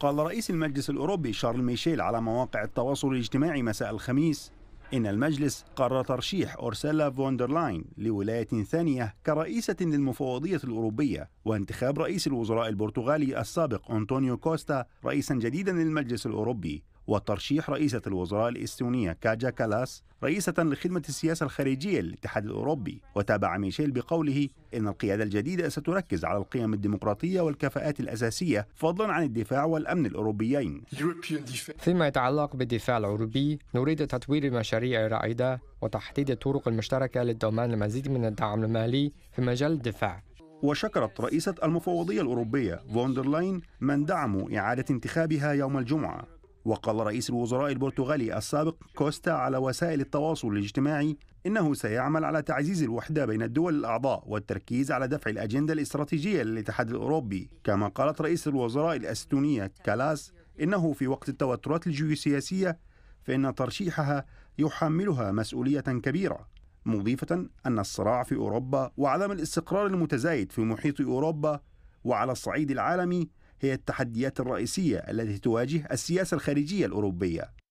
قال رئيس المجلس الأوروبي شارل ميشيل على مواقع التواصل الاجتماعي مساء الخميس إن المجلس قرر ترشيح أورسيلا فوندرلاين لولاية ثانية كرئيسة للمفوضية الأوروبية وانتخاب رئيس الوزراء البرتغالي السابق أنطونيو كوستا رئيسا جديدا للمجلس الأوروبي وترشيح رئيسة الوزراء الإستونية كاجا كالاس رئيسة لخدمة السياسة الخارجية للاتحاد الأوروبي وتابع ميشيل بقوله إن القيادة الجديدة ستركز على القيم الديمقراطية والكفاءات الأساسية فضلا عن الدفاع والأمن الأوروبيين فيما يتعلق بالدفاع الأوروبي نريد تطوير المشاريع الرائدة وتحديد الطرق المشتركة للضمان المزيد من الدعم المالي في مجال الدفاع وشكرت رئيسة المفوضية الأوروبية فوندرلاين من دعموا إعادة انتخابها يوم الجمعة وقال رئيس الوزراء البرتغالي السابق كوستا على وسائل التواصل الاجتماعي إنه سيعمل على تعزيز الوحدة بين الدول الأعضاء والتركيز على دفع الأجندة الاستراتيجية للاتحاد الأوروبي كما قالت رئيس الوزراء الأستونية كالاس إنه في وقت التوترات الجيوسياسية فإن ترشيحها يحملها مسؤولية كبيرة مضيفة أن الصراع في أوروبا وعدم الاستقرار المتزايد في محيط أوروبا وعلى الصعيد العالمي هي التحديات الرئيسية التي تواجه السياسة الخارجية الأوروبية